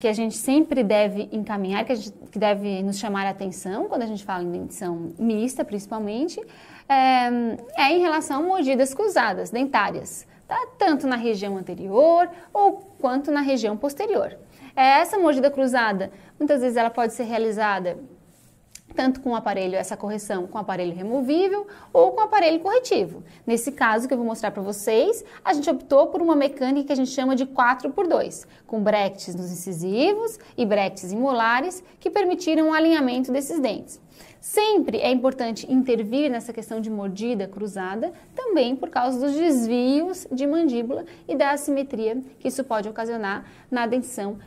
que a gente sempre deve encaminhar, que, a gente, que deve nos chamar a atenção quando a gente fala em dentição mista, principalmente, é, é em relação a mordidas cruzadas, dentárias, tá? tanto na região anterior ou quanto na região posterior. É, essa mordida cruzada, muitas vezes ela pode ser realizada tanto com o aparelho, essa correção com o aparelho removível ou com o aparelho corretivo. Nesse caso que eu vou mostrar para vocês, a gente optou por uma mecânica que a gente chama de 4 por 2 com brackets nos incisivos e em imolares que permitiram o alinhamento desses dentes. Sempre é importante intervir nessa questão de mordida cruzada, também por causa dos desvios de mandíbula e da assimetria que isso pode ocasionar na dentição